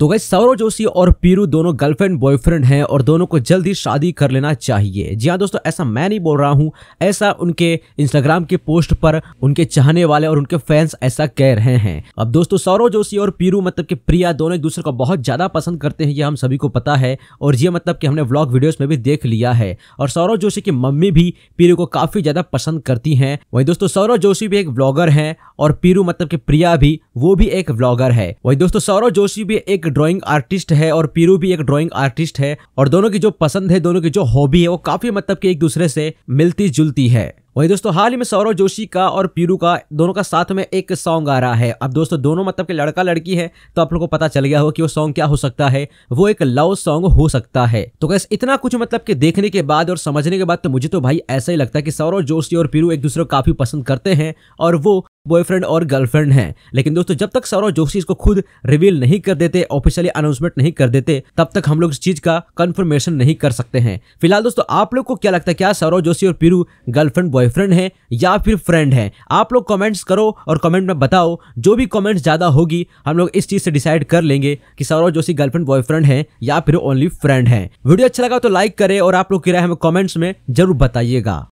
तो गई सौरव जोशी और पीरू दोनों गर्लफ्रेंड बॉयफ्रेंड हैं और दोनों को जल्द ही शादी कर लेना चाहिए जी हाँ दोस्तों ऐसा मैं नहीं बोल रहा हूँ ऐसा उनके इंस्टाग्राम के पोस्ट पर उनके चाहने वाले और उनके फैंस ऐसा कह रहे हैं अब दोस्तों सौरव जोशी और पीरू मतलब कि प्रिया दोनों एक दूसरे को बहुत ज़्यादा पसंद करते हैं ये हम सभी को पता है और ये हाँ, मतलब कि हमने ब्लॉग वीडियोज में भी देख लिया है और सौरव जोशी की मम्मी भी पीरू को काफ़ी ज़्यादा पसंद करती हैं वहीं दोस्तों सौरव जोशी भी एक ब्लॉगर हैं और पीरू मतलब कि प्रिया भी वो भी एक ब्लॉगर है वहीं दोस्तों सौरव जोशी भी एक ड्राइंग आर्टिस्ट है और पीरू भी एक ड्राइंग आर्टिस्ट है और दोनों की जो पसंद है दोनों की जो हॉबी है वो काफी मतलब की एक दूसरे से मिलती जुलती है वही दोस्तों हाल ही में सौरव जोशी का और पीरू का दोनों का साथ में एक सॉन्ग आ रहा है अब दोस्तों दोनों मतलब के लड़का लड़की है तो आप लोगों को पता चल गया हो कि वो सॉन्ग क्या हो सकता है वो एक लव सॉन्ग हो सकता है तो कैसे इतना कुछ मतलब के देखने के बाद और समझने के बाद तो मुझे तो भाई ऐसा ही लगता है कि सौरव जोशी और पीरू एक दूसरे को काफी पसंद करते हैं और वो बॉयफ्रेंड और गर्लफ्रेंड हैं लेकिन दोस्तों जब तक सौरव जोशी इसको खुद रिवील नहीं कर देते ऑफिशियली अनाउंसमेंट नहीं कर देते तब तक हम लोग इस चीज का कंफर्मेशन नहीं कर सकते हैं फिलहाल दोस्तों आप लोग को क्या लगता है क्या सौरव जोशी और पीरू गर्लफ्रेंड बॉयफ्रेंड है या फिर फ्रेंड है आप लोग कॉमेंट्स करो और कॉमेंट में बताओ जो भी कमेंट्स ज्यादा होगी हम लोग इस चीज से डिसाइड कर लेंगे कि सौरव जोशी गर्लफ्रेंड बॉयफ्रेंड है या फिर ओनली फ्रेंड है वीडियो अच्छा लगा तो लाइक करे और आप लोग की राय हमें कॉमेंट्स में जरूर बताइएगा